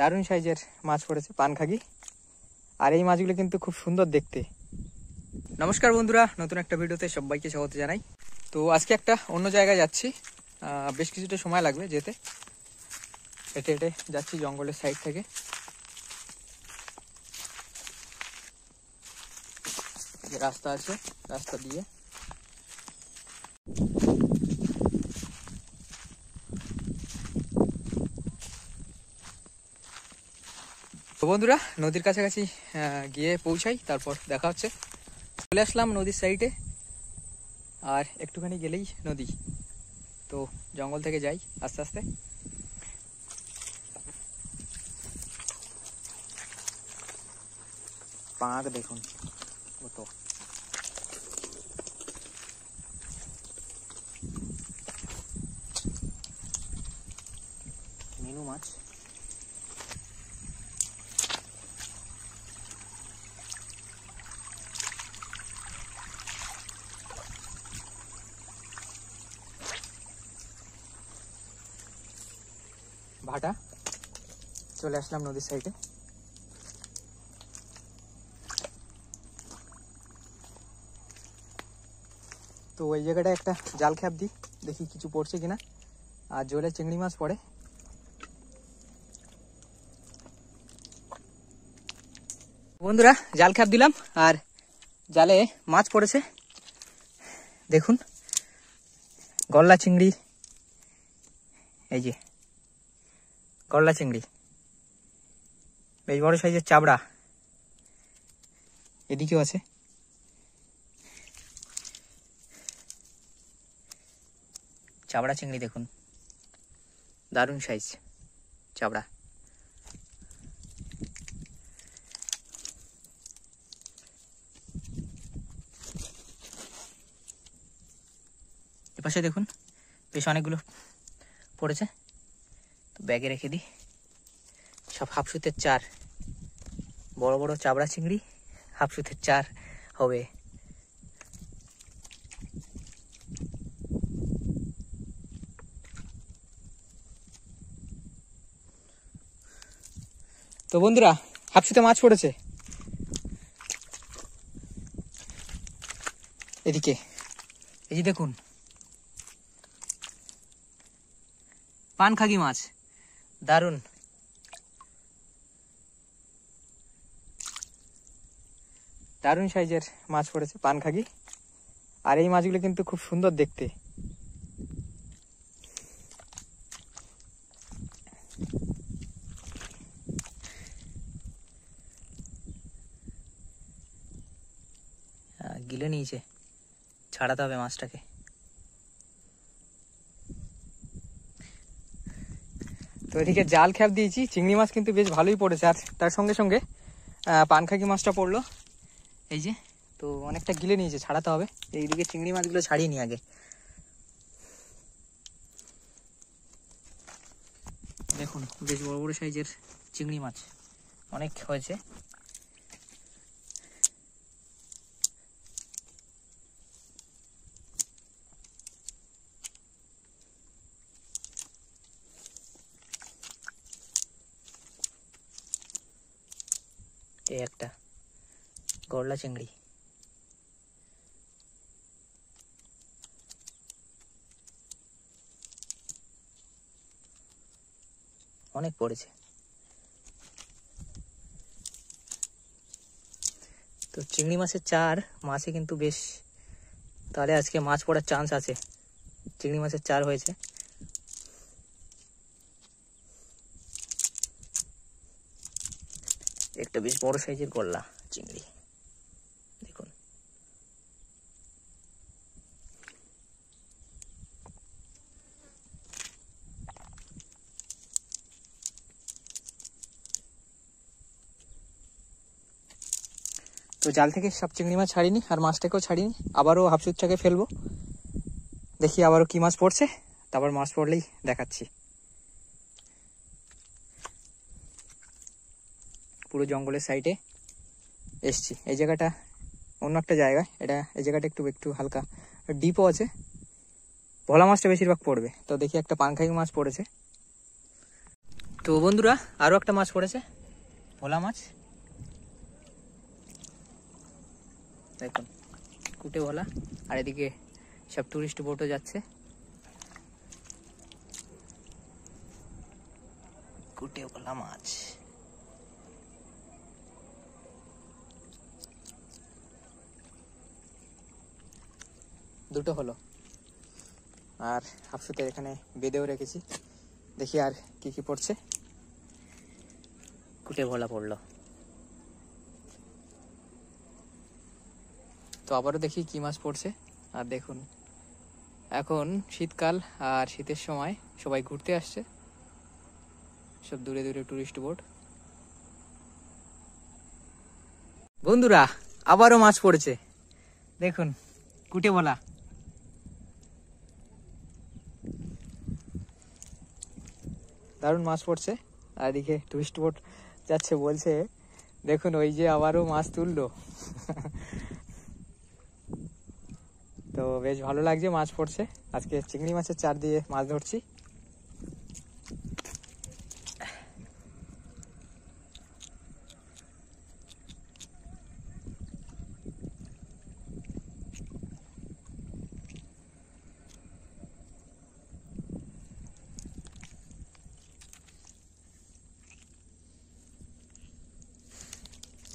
দারুণ সাইজের মাছ পড়েছে পানখাগি আর এই মাছগুলো কিন্তু খুব সুন্দর দেখতে নমস্কার বন্ধুরা নতুন একটা ভিডিওতে সবাইকে স্বাগত জানাই তো আজকে একটা অন্য জায়গায় যাচ্ছি বেশ কিছুটা সময় লাগবে যেতে হেঁটে হেঁটে যাচ্ছি জঙ্গলের সাইড থেকে রাস্তা আছে রাস্তা দিয়ে বন্ধুরা নদীর কাছাকাছি গিয়ে পৌঁছাই তারপর দেখা হচ্ছে চলে আসলাম নদীর সাইডে আর একটুখানি গেলেই নদী তো জঙ্গল থেকে যাই আস্তে আস্তে পাঁক দেখুন ভাটা চলে আসলাম নদীর সাইডে তো ওই জায়গাটা একটা জাল খ্যাপ দিই দেখি কিছু পড়ছে কিনা আর জলে চিংড়ি মাছ পড়ে বন্ধুরা জাল খ্যাপ দিলাম আর জালে মাছ পড়েছে দেখুন গল্লা চিংড়ি এই যে করলা চিংড়ি বেশ বড় সাইজের চাবড়া এদিকেও আছে চাবড়া চিংড়ি দেখুন দারুণ সাইজ চাবড়া এপাশে দেখুন বেশ অনেকগুলো পড়েছে ব্যাগে রেখে দিই সব হাফসুতের চার বড় বড় চাবড়া চিংড়ি হাফসুতের চার হবে তো বন্ধুরা হাফসুতে মাছ পড়েছে এদিকে এই যে দেখুন পান খাগি মাছ দারুন দারুন সাইজের মাছ পড়েছে পানখাগি আর এই মাছগুলো কিন্তু খুব সুন্দর দেখতে গিলে নিয়েছে ছাড়াতে হবে মাছটাকে তো এদিকে জাল খ্যাপ দিয়েছি চিংড়ি মাছ কিন্তু বেশ ভালোই পড়েছে আর তার সঙ্গে সঙ্গে পানখাকি মাছটা পড়লো এই যে তো অনেকটা গিলে নিয়েছে ছাড়াতে হবে এইদিকে চিংড়ি মাছগুলো ছাড়িয়ে নি আগে দেখুন বেশ বড় বড় সাইজের চিংড়ি মাছ অনেক হয়েছে এই একটা গরলা চিংড়ি অনেক পড়েছে তো চিংড়ি মাছের চার মাছে কিন্তু বেশ তাহলে আজকে মাছ পড়ার চান্স আছে চিংড়ি মাছের চার হয়েছে একটা বেশ বড় সাইজের গললা চিংড়ি দেখুন তো জাল থেকে সব চিংড়ি মাছ ছাড়িনি আর মাছটাকেও ছাড়িনি আবারও হাফসুচ্ছাকে ফেলবো দেখি আবারও কি মাছ পড়ছে তারপর মাছ পড়লেই দেখাচ্ছি পুরো জঙ্গলের সাইডে এসছি এই জায়গাটা অন্য একটা জায়গা এটা এই জায়গাটা একটু একটু হালকা ডিপও আছে ভোলা মাছটা বেশিরভাগ পড়বে তো দেখি একটা পাংখাই মাছ পড়েছে তো বন্ধুরা আরও একটা মাছ পড়েছে ভোলা মাছ দেখুন কুটে ভোলা আর এদিকে সব টুরিস্ট বোটও যাচ্ছে কুটে ভোলা মাছ দুটো হলো আর হাফসুতে এখানে বেঁধেও রেখেছি দেখি আর কি কি পড়ছে কুটে ভোলা পড়লো তো আবারও দেখি কি মাছ পড়ছে আর দেখুন এখন শীতকাল আর শীতের সময় সবাই ঘুরতে আসছে সব দূরে দূরে টুরিস্ট বোর্ড বন্ধুরা আবারও মাছ পড়েছে দেখুন কুটে বলা দারুণ মাছ পড়ছে আর এদিকে টুরিস্ট বোট যাচ্ছে বলছে দেখুন ওই যে আবারও মাছ তুললো তো বেশ ভালো লাগছে মাছ পড়ছে আজকে চিংড়ি মাছের চার দিয়ে মাছ ধরছি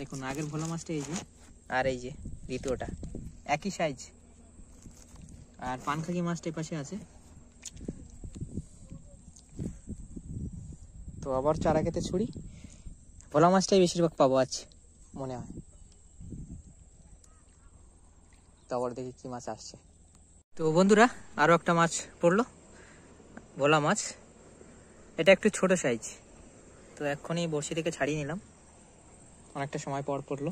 দেখুন আগের ভোলা মাছটা এই যে আর এই যে দ্বিতীয়টা একই সাইজ আর পানখাকি মাছটা পাশে আছে তো আবার চারা খেতে ছুরি ভোলা মাছটাই বেশিরভাগ পাবো আজ মনে হয় তো আবার দেখি কি মাছ আসছে তো বন্ধুরা আরও একটা মাছ পড়লো ভোলা মাছ এটা একটু ছোট সাইজ তো এক্ষুনি বড়শি থেকে ছাড়িয়ে নিলাম অনেকটা সময় পর পড়লো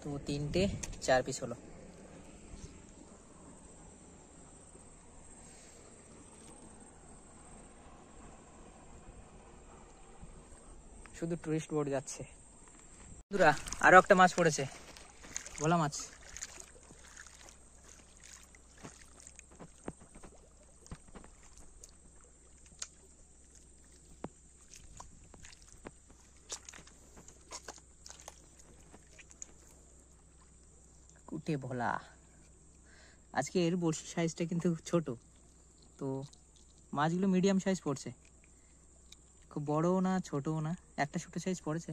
তো তিনটে চার পিস হলো শুধু টুরিস্ট বোর্ড যাচ্ছে বন্ধুরা আরো একটা মাছ পড়েছে ভোলা মাছ কুটে ভোলা আজকে এর বড়শির সাইজটা কিন্তু ছোট তো মাছগুলো মিডিয়াম সাইজ পড়ছে খুব বড়ও না ছোটও না একটা ছোট সাইজ পড়েছে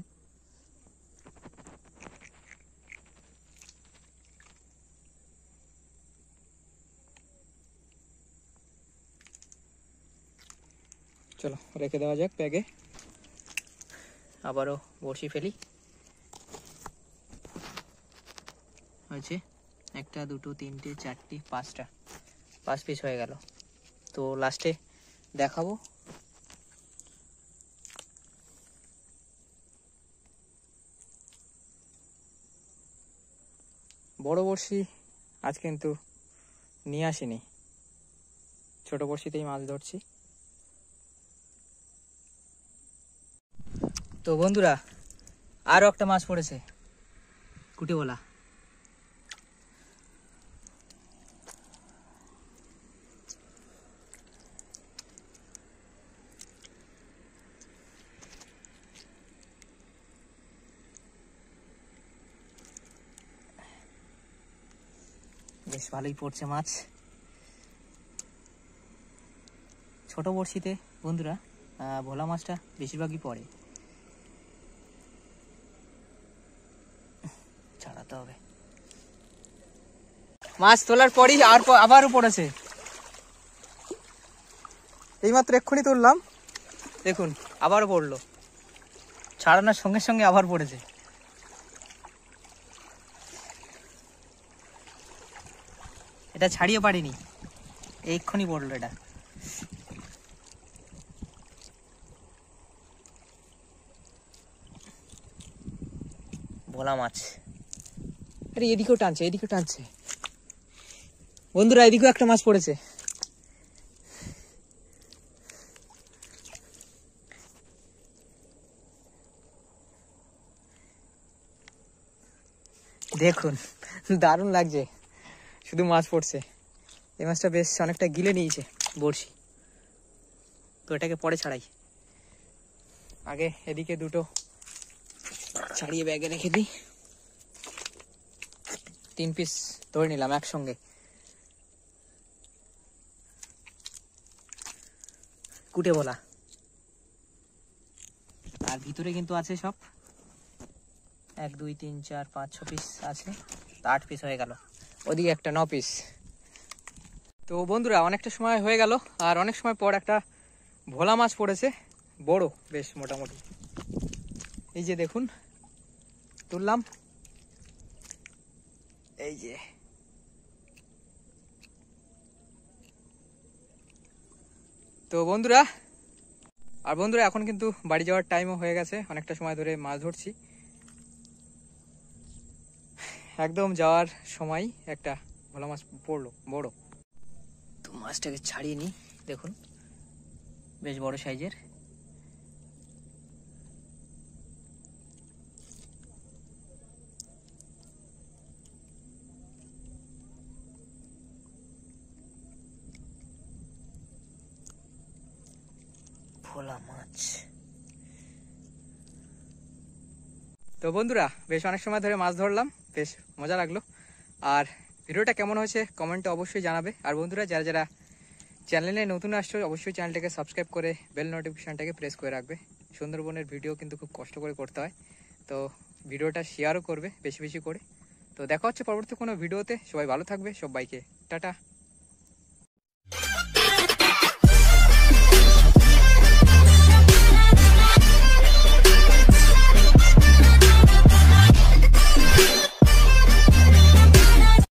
চলো রেখে দেওয়া যাক প্যাগে আবারও বড়শি ফেলি আছে একটা দুটো তিনটে চারটে পাঁচটা পাঁচ পিস হয়ে গেল তো লাস্টে দেখাবো বড় বড়শি আজ কিন্তু নিয়ে আসিনি ছোট বড়শিতেই মাছ ধরছি তো বন্ধুরা আরও একটা মাছ পড়েছে কুটিওয়ালা বেশ ভালোই পড়ছে মাছ ছোট বড়শিতে বন্ধুরা ভোলা মাছটা বেশিরভাগই পড়ে ছাড়াতে হবে মাছ তোলার পরই আর আবারও পড়েছে এইমাত্র এক্ষুনি তুললাম দেখুন আবারও পড়লো ছাড়ানোর সঙ্গে সঙ্গে আবার পড়েছে এটা ছাড়িয়ে পারিনি এক্ষুনি পড়লো এটা ভোলা মাছ আরে এদিকেও টানছে এদিকেও টানছে বন্ধুরা এদিকেও একটা মাছ পড়েছে দেখুন দারুণ লাগছে শুধু মাছ পড়ছে এই মাছটা বেশ অনেকটা গিলে নিয়েছে বড়শি তো এটাকে পরে ছাড়াই আগে এদিকে দুটো ছাড়িয়ে ব্যাগে রেখে দিই তিন পিস ধরে নিলাম একসঙ্গে কুটে বলা আর ভিতরে কিন্তু আছে সব এক দুই তিন চার পাঁচ ছ পিস আছে আট পিস হয়ে গেল ওদিকে একটা নপিস তো বন্ধুরা অনেকটা সময় হয়ে গেল আর অনেক সময় পর একটা ভোলা মাছ পড়েছে বড় বেশ মোটামুটি এই যে দেখুন তুললাম এই যে তো বন্ধুরা আর বন্ধুরা এখন কিন্তু বাড়ি যাওয়ার টাইমও হয়ে গেছে অনেকটা সময় ধরে মাছ ধরছি একদম যাওয়ার সময় একটা ভোলা মাছ পড়লো বড় তো মাছটাকে ছাড়িয়ে নি দেখুন বেশ বড় সাইজের ভোলা মাছ তো বন্ধুরা বেশ অনেক সময় ধরে মাছ ধরলাম বেশ মজা লাগলো আর ভিডিওটা কেমন হয়েছে কমেন্টে অবশ্যই জানাবে আর বন্ধুরা যারা যারা চ্যানেলে নতুন আসছো অবশ্যই চ্যানেলটাকে সাবস্ক্রাইব করে বেল নোটিফিকেশানটাকে প্রেস করে রাখবে সুন্দরবনের ভিডিও কিন্তু খুব কষ্ট করে করতে হয় তো ভিডিওটা শেয়ারও করবে বেশি বেশি করে তো দেখা হচ্ছে পরবর্তী কোনো ভিডিওতে সবাই ভালো থাকবে সবাইকে টাটা